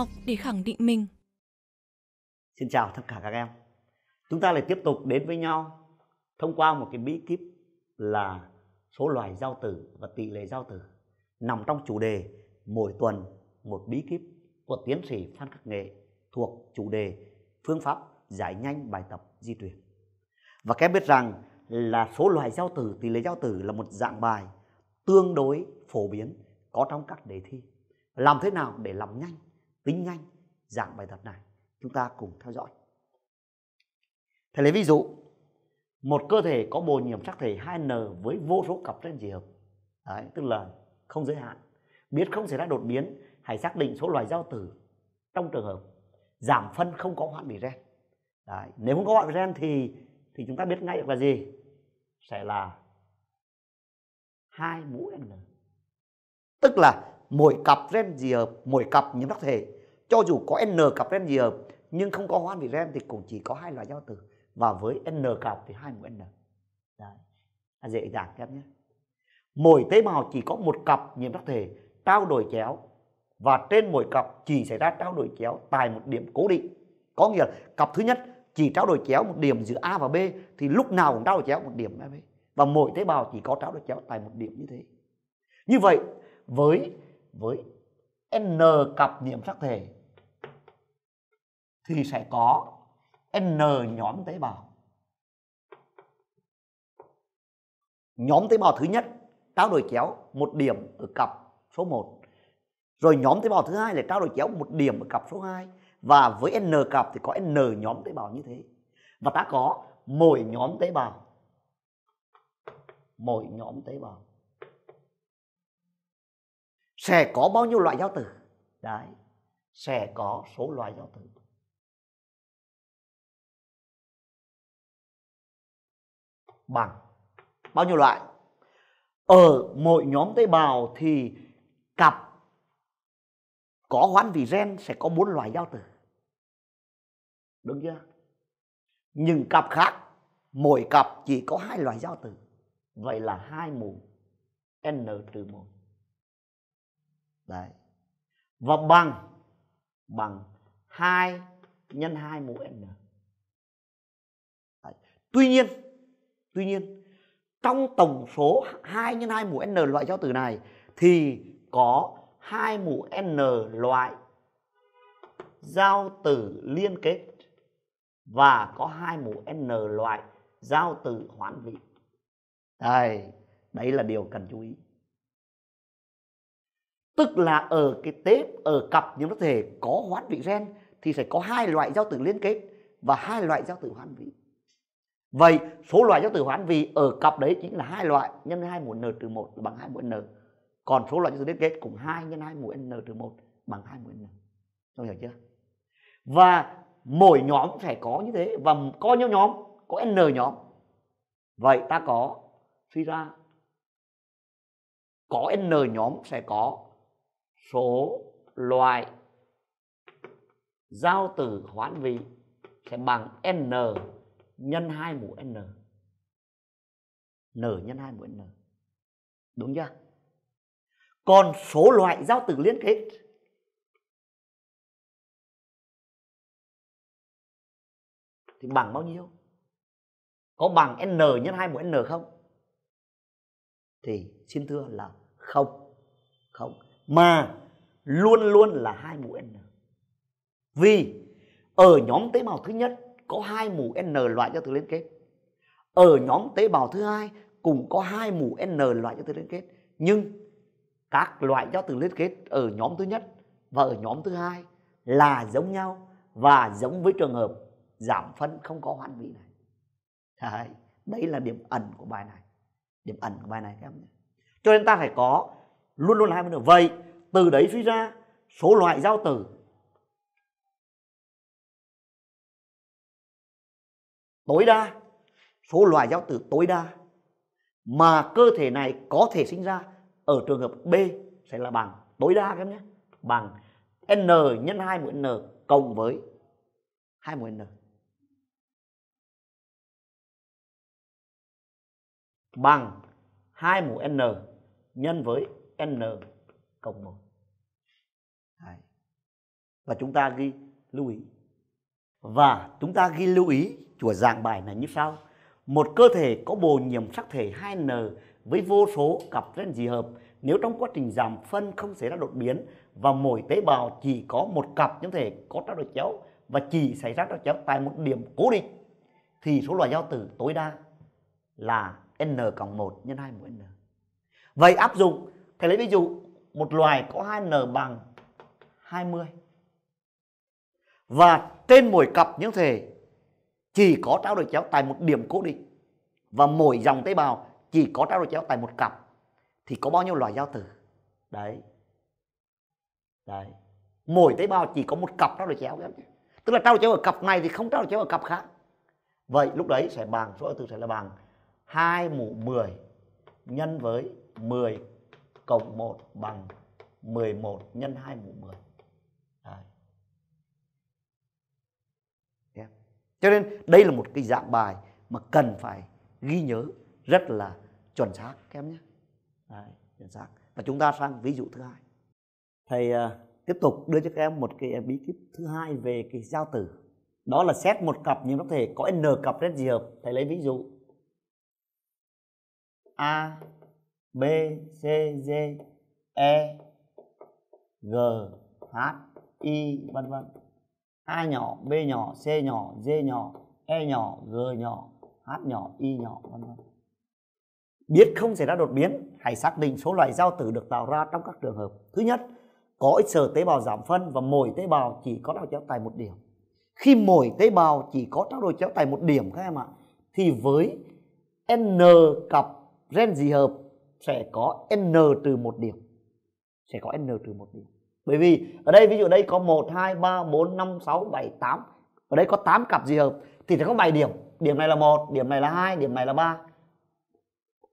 học để khẳng định mình. Xin chào tất cả các em. Chúng ta lại tiếp tục đến với nhau thông qua một cái bí kíp là số loài giao tử và tỷ lệ giao tử nằm trong chủ đề mỗi tuần một bí kíp của tiến sĩ Phan Khắc Nghệ thuộc chủ đề phương pháp giải nhanh bài tập di truyền. Và các em biết rằng là số loài giao tử, tỷ lệ giao tử là một dạng bài tương đối phổ biến có trong các đề thi. Làm thế nào để làm nhanh tính nhanh giảng bài tập này chúng ta cùng theo dõi thầy lấy ví dụ một cơ thể có bồn nhiễm sắc thể 2n với vô số cặp trên dị hợp đấy tức là không giới hạn biết không xảy ra đột biến hãy xác định số loài giao tử trong trường hợp giảm phân không có hoạn bị gen đấy. nếu không có hoạn bị gen thì thì chúng ta biết ngay được là gì sẽ là hai mũ n tức là mỗi cặp gen gì hợp mỗi cặp nhiễm đắc thể cho dù có n cặp gen gì hợp nhưng không có hoan vị gen thì cũng chỉ có hai loại giao tử và với n cặp thì hai mũ n Đấy. dễ dàng em nhé mỗi tế bào chỉ có một cặp nhiễm đắc thể trao đổi chéo và trên mỗi cặp chỉ xảy ra trao đổi chéo tại một điểm cố định có nghĩa là cặp thứ nhất chỉ trao đổi chéo một điểm giữa a và b thì lúc nào cũng trao đổi chéo một điểm a b và mỗi tế bào chỉ có trao đổi chéo tại một điểm như thế như vậy với với n cặp nhiễm sắc thể thì sẽ có n nhóm tế bào nhóm tế bào thứ nhất trao đổi chéo một điểm ở cặp số 1 rồi nhóm tế bào thứ hai là trao đổi chéo một điểm ở cặp số 2 và với n cặp thì có n nhóm tế bào như thế và ta có mỗi nhóm tế bào mỗi nhóm tế bào sẽ có bao nhiêu loại giáo tử đấy sẽ có số loại giáo tử bằng bao nhiêu loại ở mỗi nhóm tế bào thì cặp có hoán vị gen sẽ có bốn loại giao tử đúng chưa Nhưng cặp khác mỗi cặp chỉ có hai loại giao tử vậy là hai mũ n trừ một đấy và bằng bằng 2 nhân 2 mũ n đấy. tuy nhiên tuy nhiên trong tổng số 2 nhân 2 mũ n loại cho từ này thì có hai mũ n loại giao tử liên kết và có hai mũ n loại giao tử hoãn vị đây đấy là điều cần chú ý tức là ở cái tế ở cặp những vật thể có hoán vị gen thì sẽ có hai loại giao tử liên kết và hai loại giao tử hoán vị vậy số loại giao tử hoán vị ở cặp đấy chính là hai loại nhân hai mũ n trừ một bằng hai mũ n còn số loại giao tử liên kết cũng hai nhân hai mũ n trừ một bằng hai mũ n Tôi hiểu chưa và mỗi nhóm sẽ có như thế và có nhiêu nhóm có n nhóm vậy ta có suy ra có n nhóm sẽ có số loại giao tử hoán vị sẽ bằng n nhân 2 mũ n. n nhân 2 mũ n. Đúng chưa? Còn số loại giao tử liên kết thì bằng bao nhiêu? Có bằng n nhân 2 mũ n không? Thì xin thưa là không. Không mà luôn luôn là hai mũ N. Vì ở nhóm tế bào thứ nhất có hai mũ N loại cho từ liên kết. Ở nhóm tế bào thứ hai cũng có hai mũ N loại cho từ liên kết. Nhưng các loại cho từ liên kết ở nhóm thứ nhất và ở nhóm thứ hai là giống nhau và giống với trường hợp giảm phân không có hoãn vị này. Đấy, đấy là điểm ẩn của bài này. Điểm ẩn của bài này các em Cho nên ta phải có luôn luôn là hai mươi nửa vậy từ đấy suy ra số loại giao tử tối đa số loại giao tử tối đa mà cơ thể này có thể sinh ra ở trường hợp B sẽ là bằng tối đa các em nhé bằng n nhân 2 mũ n cộng với 2 mũ n bằng 2 mũ n nhân với n cộng một và chúng ta ghi lưu ý và chúng ta ghi lưu ý của dạng bài này như sau một cơ thể có bồ nhiễm sắc thể 2n với vô số cặp gen dị hợp nếu trong quá trình giảm phân không xảy ra đột biến và mỗi tế bào chỉ có một cặp nhóm thể có trao đổi chéo và chỉ xảy ra trao chéo tại một điểm cố định thì số loại giao tử tối đa là n cộng 1 nhân 2 mũ n. Vậy áp dụng Thầy lấy ví dụ một loài có 2n bằng 20 và trên mỗi cặp những thể chỉ có trao đổi chéo tại một điểm cố định và mỗi dòng tế bào chỉ có trao đổi chéo tại một cặp thì có bao nhiêu loài giao tử đấy đấy mỗi tế bào chỉ có một cặp trao đổi chéo tức là trao đổi chéo ở cặp này thì không trao đổi chéo ở cặp khác vậy lúc đấy sẽ bằng số giao tử sẽ là bằng 2 mũ 10 nhân với 10 cộng 1 bằng 11 nhân 2 mũ 10. Đấy. Yeah. Cho nên đây là một cái dạng bài mà cần phải ghi nhớ rất là chuẩn xác các em nhé. Đấy, chuẩn xác. Và chúng ta sang ví dụ thứ hai. Thầy uh, tiếp tục đưa cho các em một cái bí kíp thứ hai về cái giao tử. Đó là xét một cặp nhưng có thể có n cặp rất gì hợp. Thầy lấy ví dụ A B C D E G H I vân vân A nhỏ B nhỏ C nhỏ D nhỏ E nhỏ G nhỏ H nhỏ Y nhỏ vân vân biết không xảy ra đột biến hãy xác định số loại giao tử được tạo ra trong các trường hợp thứ nhất có ít sờ tế bào giảm phân và mỗi tế bào chỉ có trao chéo tại một điểm khi mỗi tế bào chỉ có trao đổi chéo tại một điểm các em ạ thì với n cặp gen dị hợp sẽ có n từ một điểm sẽ có n từ một điểm bởi vì ở đây ví dụ đây có 1 2 3 4 5 6 7 8 ở đây có 8 cặp gì hợp thì sẽ có 7 điểm điểm này là một điểm này là hai điểm này là ba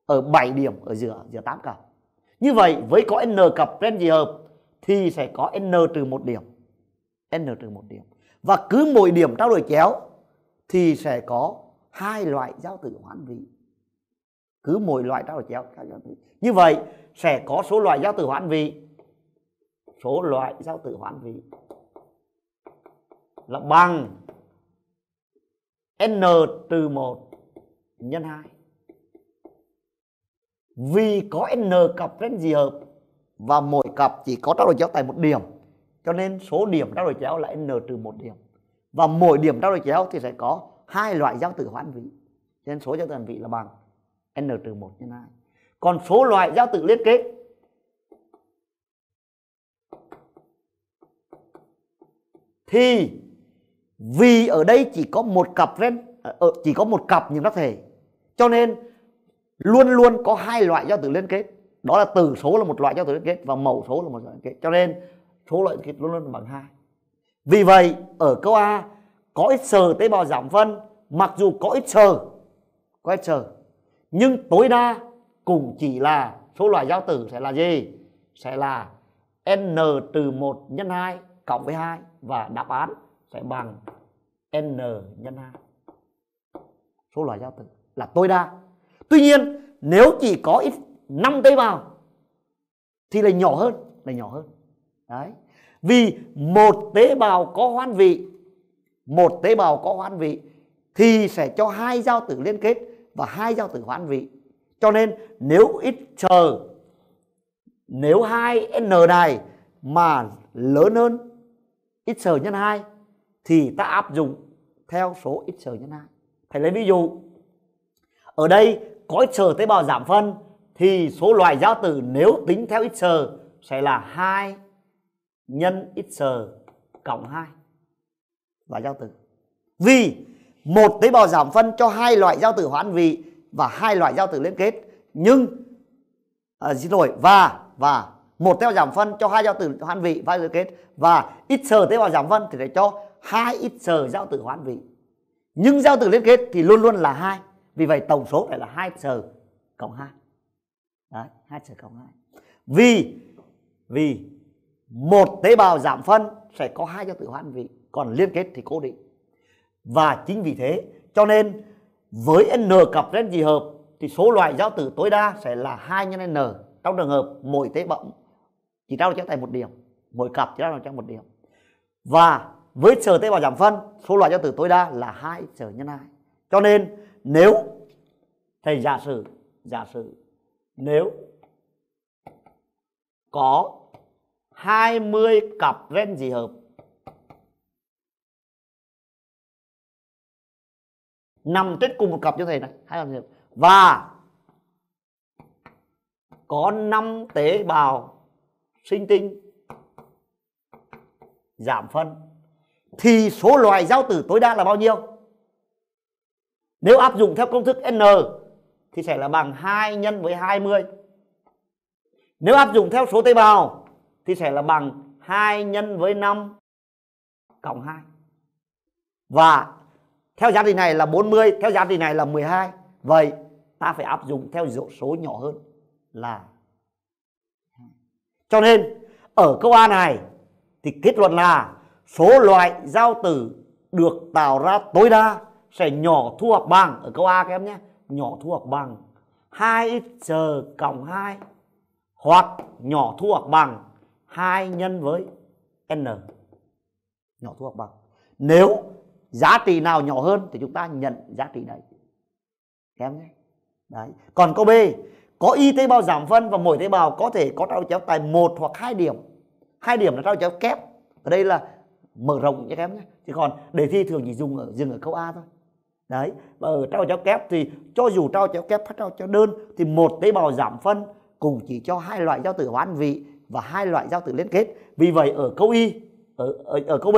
ở 7 điểm ở giữa giữa 8 cặp như vậy với có n cặp trên gì hợp thì sẽ có n trừ một điểm n trừ một điểm và cứ mỗi điểm trao đổi chéo thì sẽ có hai loại giao tử hoãn vị cứ mỗi loại trao chéo như vậy sẽ có số loại giao tử hoãn vị số loại giao tử hoãn vị là bằng n trừ 1 nhân 2 vì có n cặp trên dị hợp và mỗi cặp chỉ có trao đổi chéo tại một điểm cho nên số điểm trao đổi chéo là n trừ một điểm và mỗi điểm trao đổi chéo thì sẽ có hai loại giao tử hoãn vị cho nên số giao tử hoãn vị là bằng n trừ 1 nhân 2 còn số loại giao tự liên kết thì vì ở đây chỉ có một cặp ren ờ, ờ, chỉ có một cặp nhưng nó thể cho nên luôn luôn có hai loại giao tử liên kết đó là tử số là một loại giao tử liên kết và mẫu số là một loại liên kết cho nên số loại liên kết luôn luôn bằng hai vì vậy ở câu a có ít sờ tế bào giảm phân mặc dù có ít sờ có ít sờ nhưng tối đa cũng chỉ là số loại giao tử sẽ là gì sẽ là n trừ 1 nhân 2 cộng với 2 và đáp án sẽ bằng n nhân 2 số loại giao tử là tối đa tuy nhiên nếu chỉ có ít 5 tế bào thì là nhỏ hơn là nhỏ hơn đấy vì một tế bào có hoán vị một tế bào có hoán vị thì sẽ cho hai giao tử liên kết và hai giao tử hoán vị cho nên nếu x chờ nếu hai n này mà lớn hơn x chờ nhân 2 thì ta áp dụng theo số x chờ nhân 2. Thầy lấy ví dụ. Ở đây có x chờ tế bào giảm phân thì số loài giao tử nếu tính theo x chờ sẽ là 2 nhân x chờ cộng 2 là giao tử. Vì một tế bào giảm phân cho hai loại giao tử hoãn vị và hai loại giao tử liên kết nhưng à, xin lỗi và và một tế bào giảm phân cho hai giao tử hoãn vị và liên kết và ít sờ tế bào giảm phân thì để cho hai ít sờ giao tử hoãn vị nhưng giao tử liên kết thì luôn luôn là hai vì vậy tổng số phải là hai sờ cộng hai đấy hai sờ cộng hai vì vì một tế bào giảm phân sẽ có hai giao tử hoãn vị còn liên kết thì cố định và chính vì thế cho nên với n cặp gen dị hợp thì số loại giao tử tối đa sẽ là 2 nhân n trong trường hợp mỗi tế bẩm chỉ trao cho thành một điểm mỗi cặp chỉ trao cho một điểm và với sở tế bào giảm phân số loại giao tử tối đa là hai sở nhân hai cho nên nếu thầy giả sử giả sử nếu có 20 cặp gen dị hợp nằm trên cùng một cặp như thế này hai hạt niệm và có năm tế bào sinh tinh giảm phân thì số loài giao tử tối đa là bao nhiêu? Nếu áp dụng theo công thức N thì sẽ là bằng 2 nhân với 20. Nếu áp dụng theo số tế bào thì sẽ là bằng 2 nhân với 5 cộng 2. Và theo giá trị này là 40 theo giá trị này là 12 vậy ta phải áp dụng theo số nhỏ hơn là cho nên ở câu A này thì kết luận là số loại giao tử được tạo ra tối đa sẽ nhỏ thu hoặc bằng ở câu A các em nhé nhỏ thu hoặc bằng 2x cộng 2 hoặc nhỏ thu hoặc bằng 2 nhân với n nhỏ thu hoặc bằng nếu giá trị nào nhỏ hơn thì chúng ta nhận giá trị đấy em nhé đấy còn câu b có y tế bào giảm phân và mỗi tế bào có thể có trao chéo tại một hoặc hai điểm hai điểm là trao chéo kép ở đây là mở rộng nhé các em nhé chứ còn đề thi thường chỉ dùng ở dừng ở câu a thôi đấy và ở trao chéo kép thì cho dù trao chéo kép hay trao chéo đơn thì một tế bào giảm phân cùng chỉ cho hai loại giao tử hoán vị và hai loại giao tử liên kết vì vậy ở câu y ở, ở, ở câu b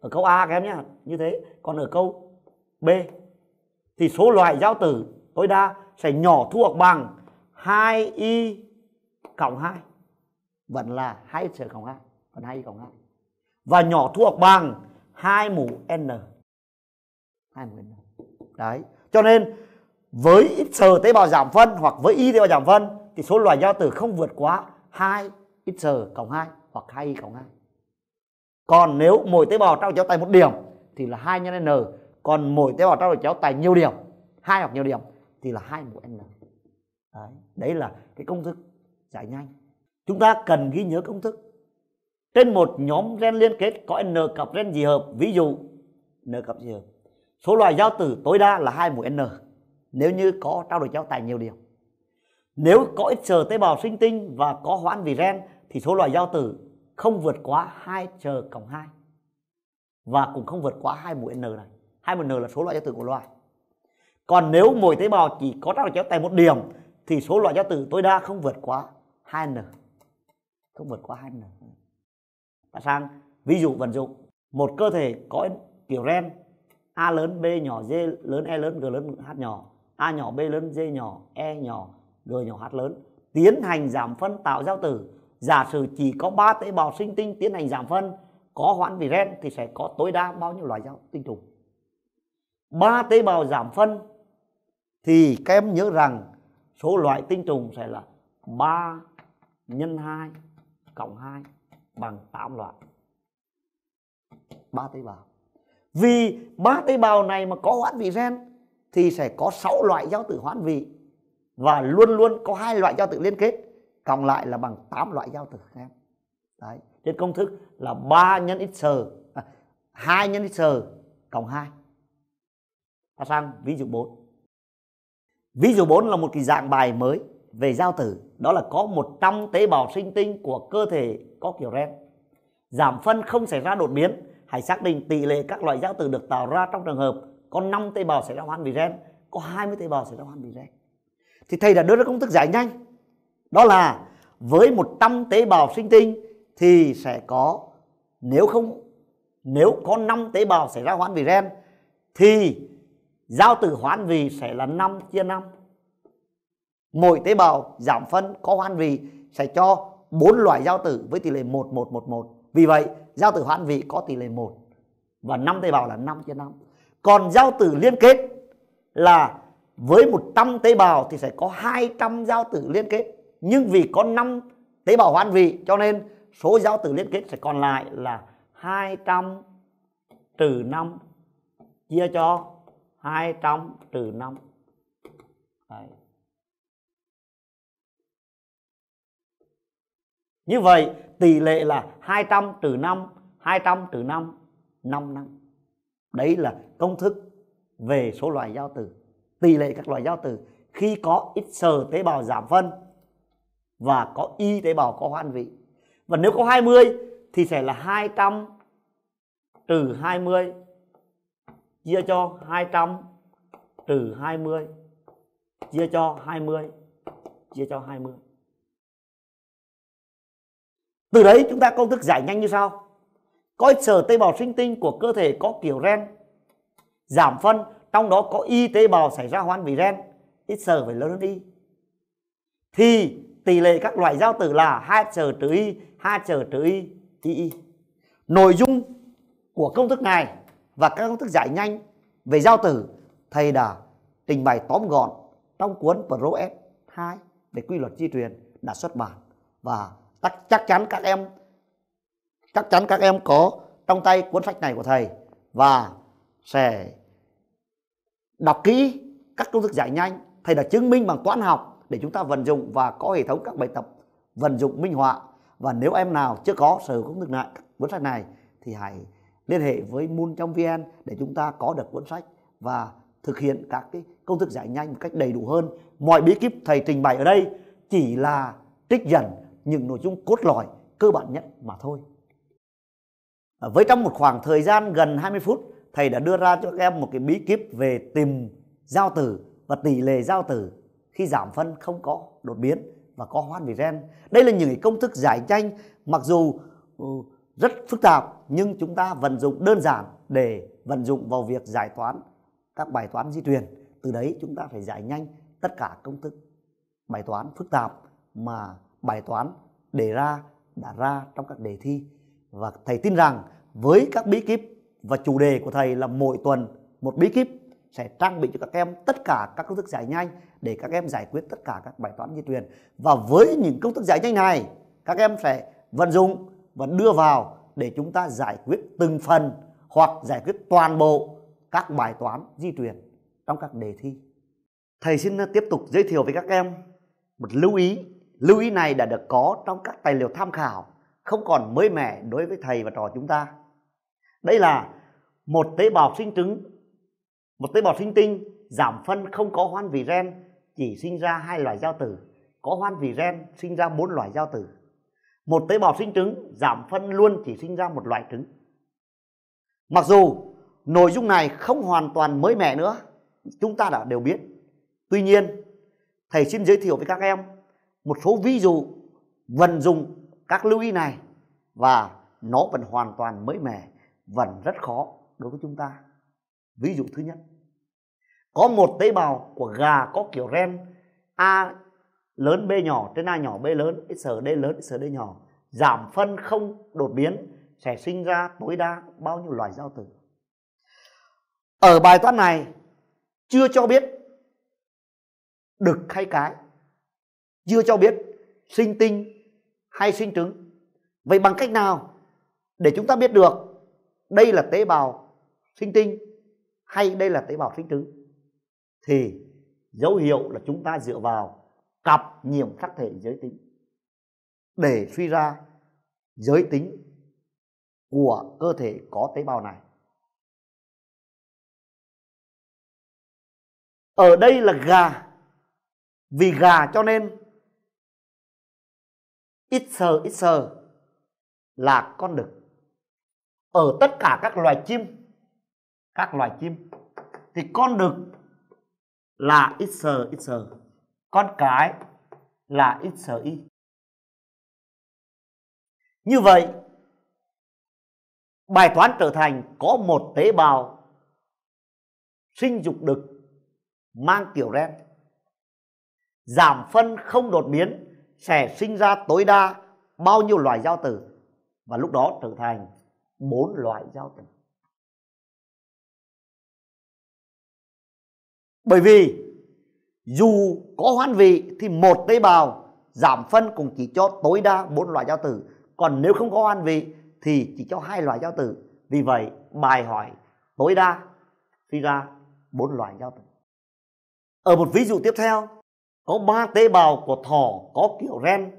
ở câu A các em nhé như thế còn ở câu B thì số loại giao tử tối đa sẽ nhỏ thuộc bằng 2y cộng 2 vẫn là 2 x cộng 2 vẫn 2 y cộng 2 và nhỏ thuộc bằng 2 mũ n 2 mũ n đấy cho nên với x tế bào giảm phân hoặc với y tế bào giảm phân thì số loại giao tử không vượt quá 2 x cộng 2 hoặc 2 y cộng 2 còn nếu mỗi tế bào trao đổi chéo tại một điểm thì là 2 nhân n còn mỗi tế bào trao đổi chéo tại nhiều điểm hai hoặc nhiều điểm thì là hai mũ n đấy, đấy là cái công thức giải nhanh chúng ta cần ghi nhớ công thức trên một nhóm gen liên kết có n cặp gen dị hợp ví dụ n cặp dị hợp số loại giao tử tối đa là hai mũ n nếu như có trao đổi chéo tại nhiều điểm nếu có ít sờ tế bào sinh tinh và có hoãn vì gen thì số loại giao tử không vượt quá hai chờ cộng hai và cũng không vượt quá hai mũi n này hai mũi n là số loại giá tử của loài còn nếu mỗi tế bào chỉ có tác động chéo tại một điểm thì số loại giá tử tối đa không vượt quá 2n không vượt quá 2n ta sang ví dụ vận dụng một cơ thể có kiểu ren a lớn b nhỏ d lớn e lớn g lớn h nhỏ a nhỏ b lớn d nhỏ e nhỏ g nhỏ h lớn tiến hành giảm phân tạo giao tử giả sử chỉ có 3 tế bào sinh tinh tiến hành giảm phân có hoãn vì ren thì sẽ có tối đa bao nhiêu loại giao tinh trùng ba tế bào giảm phân thì các em nhớ rằng số loại tinh trùng sẽ là 3 nhân 2 cộng 2 bằng 8 loại ba tế bào vì ba tế bào này mà có hoãn vị gen thì sẽ có 6 loại giao tử hoãn vị và luôn luôn có hai loại giao tử liên kết cộng lại là bằng 8 loại giao tử em đấy trên công thức là 3 nhân x sờ à, 2 nhân x sờ cộng 2 ta sang ví dụ 4 ví dụ 4 là một cái dạng bài mới về giao tử đó là có 100 tế bào sinh tinh của cơ thể có kiểu ren giảm phân không xảy ra đột biến hãy xác định tỷ lệ các loại giao tử được tạo ra trong trường hợp có 5 tế bào xảy ra hoán vị gen có 20 tế bào xảy ra hoán vị gen thì thầy đã đưa ra công thức giải nhanh đó là với 100 tế bào sinh tinh thì sẽ có nếu không nếu có 5 tế bào xảy ra hoãn vị gen thì giao tử hoãn vị sẽ là 5 chia 5. Mỗi tế bào giảm phân có hoãn vị sẽ cho bốn loại giao tử với tỷ lệ 1 1 1 1. Vì vậy, giao tử hoãn vị có tỷ lệ 1 và 5 tế bào là 5 chia 5. Còn giao tử liên kết là với 100 tế bào thì sẽ có 200 giao tử liên kết nhưng vì có 5 tế bào hoán vị cho nên số giao tử liên kết sẽ còn lại là 200 trừ 5 chia cho 200 trừ 5 Đấy. Như vậy tỷ lệ là 200 trừ 5 200 trừ 5 5 năm Đấy là công thức về số loài giao tử Tỷ lệ các loài giao tử Khi có ít sờ tế bào giảm phân và có y tế bào có hoan vị. Và nếu có 20 thì sẽ là 200 trừ 20 chia cho 200 trừ 20 chia cho 20 chia cho 20. Từ đấy chúng ta công thức giải nhanh như sau. Có sở tế bào sinh tinh của cơ thể có kiểu ren giảm phân trong đó có y tế bào xảy ra hoán vị ren ít sở phải lớn hơn y thì tỷ lệ các loại giao tử là hai chờ trừ y, hai chờ trừ y, y y. Nội dung của công thức này và các công thức giải nhanh về giao tử thầy đã trình bày tóm gọn trong cuốn Pro S2 về quy luật di truyền đã xuất bản và chắc chắn các em chắc chắn các em có trong tay cuốn sách này của thầy và sẽ đọc kỹ các công thức giải nhanh thầy đã chứng minh bằng toán học để chúng ta vận dụng và có hệ thống các bài tập vận dụng minh họa và nếu em nào chưa có sở hữu công thức lại cuốn sách này thì hãy liên hệ với môn trong vn để chúng ta có được cuốn sách và thực hiện các cái công thức giải nhanh một cách đầy đủ hơn. Mọi bí kíp thầy trình bày ở đây chỉ là trích dẫn những nội dung cốt lõi cơ bản nhất mà thôi. Với trong một khoảng thời gian gần 20 phút, thầy đã đưa ra cho các em một cái bí kíp về tìm giao tử và tỷ lệ giao tử khi giảm phân không có đột biến và có hoán vị gen. Đây là những công thức giải nhanh mặc dù ừ, rất phức tạp nhưng chúng ta vận dụng đơn giản để vận dụng vào việc giải toán các bài toán di truyền. Từ đấy chúng ta phải giải nhanh tất cả công thức bài toán phức tạp mà bài toán đề ra đã ra trong các đề thi. Và thầy tin rằng với các bí kíp và chủ đề của thầy là mỗi tuần một bí kíp sẽ trang bị cho các em tất cả các công thức giải nhanh để các em giải quyết tất cả các bài toán di truyền và với những công thức giải nhanh này các em sẽ vận dụng và đưa vào để chúng ta giải quyết từng phần hoặc giải quyết toàn bộ các bài toán di truyền trong các đề thi thầy xin tiếp tục giới thiệu với các em một lưu ý lưu ý này đã được có trong các tài liệu tham khảo không còn mới mẻ đối với thầy và trò chúng ta đây là một tế bào sinh trứng một tế bào sinh tinh giảm phân không có hoan vị gen chỉ sinh ra hai loài giao tử có hoan vì gen sinh ra bốn loài giao tử một tế bào sinh trứng giảm phân luôn chỉ sinh ra một loại trứng mặc dù nội dung này không hoàn toàn mới mẻ nữa chúng ta đã đều biết tuy nhiên thầy xin giới thiệu với các em một số ví dụ vận dụng các lưu ý này và nó vẫn hoàn toàn mới mẻ vẫn rất khó đối với chúng ta ví dụ thứ nhất có một tế bào của gà có kiểu ren a lớn b nhỏ trên a nhỏ b lớn xd lớn xd nhỏ giảm phân không đột biến sẽ sinh ra tối đa bao nhiêu loài giao tử ở bài toán này chưa cho biết đực hay cái chưa cho biết sinh tinh hay sinh trứng vậy bằng cách nào để chúng ta biết được đây là tế bào sinh tinh hay đây là tế bào sinh trứng thì dấu hiệu là chúng ta dựa vào cặp nhiễm sắc thể giới tính để suy ra giới tính của cơ thể có tế bào này ở đây là gà vì gà cho nên ít sờ ít sờ là con đực ở tất cả các loài chim các loài chim thì con đực là ít sờ ít sờ con cái là ít sờ y như vậy bài toán trở thành có một tế bào sinh dục đực mang kiểu ren giảm phân không đột biến sẽ sinh ra tối đa bao nhiêu loại giao tử và lúc đó trở thành bốn loại giao tử bởi vì dù có hoán vị thì một tế bào giảm phân cũng chỉ cho tối đa bốn loại giao tử còn nếu không có hoán vị thì chỉ cho hai loại giao tử vì vậy bài hỏi tối đa suy ra bốn loại giao tử ở một ví dụ tiếp theo có ba tế bào của thỏ có kiểu ren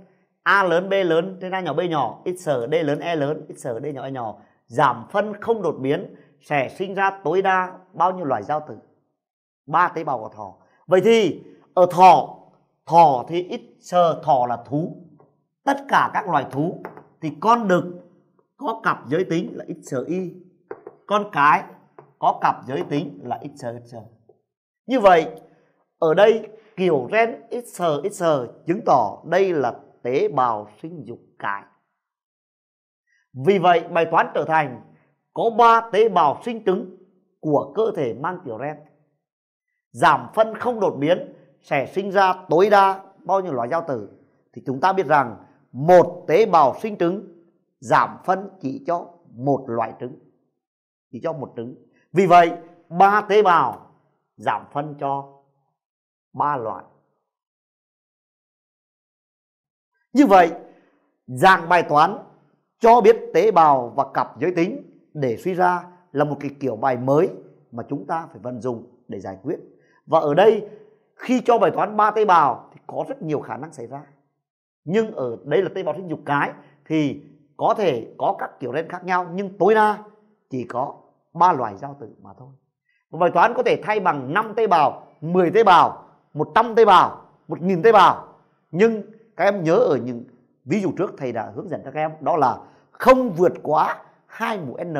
a lớn b lớn trên a nhỏ b nhỏ x sở d lớn e lớn x sở d nhỏ e nhỏ giảm phân không đột biến sẽ sinh ra tối đa bao nhiêu loại giao tử ba tế bào của thỏ vậy thì ở thỏ thỏ thì ít sơ thỏ là thú tất cả các loài thú thì con đực có cặp giới tính là ít sơ y con cái có cặp giới tính là ít sơ sơ như vậy ở đây kiểu gen ít sờ ít sờ chứng tỏ đây là tế bào sinh dục cái vì vậy bài toán trở thành có ba tế bào sinh trứng của cơ thể mang kiểu gen giảm phân không đột biến sẽ sinh ra tối đa bao nhiêu loại giao tử thì chúng ta biết rằng một tế bào sinh trứng giảm phân chỉ cho một loại trứng chỉ cho một trứng vì vậy ba tế bào giảm phân cho ba loại như vậy dạng bài toán cho biết tế bào và cặp giới tính để suy ra là một cái kiểu bài mới mà chúng ta phải vận dụng để giải quyết và ở đây khi cho bài toán ba tế bào thì có rất nhiều khả năng xảy ra nhưng ở đây là tế bào sinh dục cái thì có thể có các kiểu gen khác nhau nhưng tối đa chỉ có ba loài giao tử mà thôi một bài toán có thể thay bằng 5 tế bào 10 tế bào 100 tế bào 1.000 tế bào nhưng các em nhớ ở những ví dụ trước thầy đã hướng dẫn các em đó là không vượt quá hai mũ n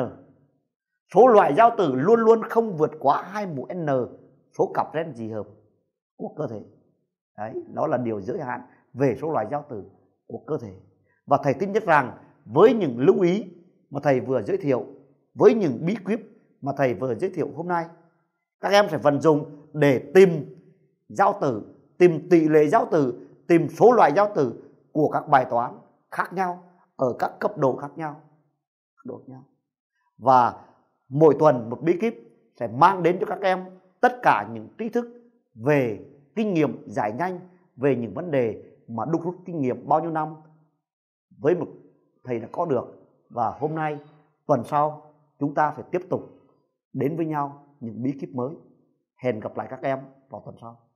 số loại giao tử luôn luôn không vượt quá hai mũ n số cặp gen gì hợp của cơ thể đấy đó là điều giới hạn về số loại giao tử của cơ thể và thầy tin chắc rằng với những lưu ý mà thầy vừa giới thiệu với những bí quyết mà thầy vừa giới thiệu hôm nay các em sẽ vận dụng để tìm giao tử tìm tỷ lệ giao tử tìm số loại giao tử của các bài toán khác nhau ở các cấp độ khác nhau độ nhau và mỗi tuần một bí kíp sẽ mang đến cho các em tất cả những tri thức về kinh nghiệm giải nhanh về những vấn đề mà đúc rút kinh nghiệm bao nhiêu năm với một thầy đã có được và hôm nay tuần sau chúng ta phải tiếp tục đến với nhau những bí kíp mới hẹn gặp lại các em vào tuần sau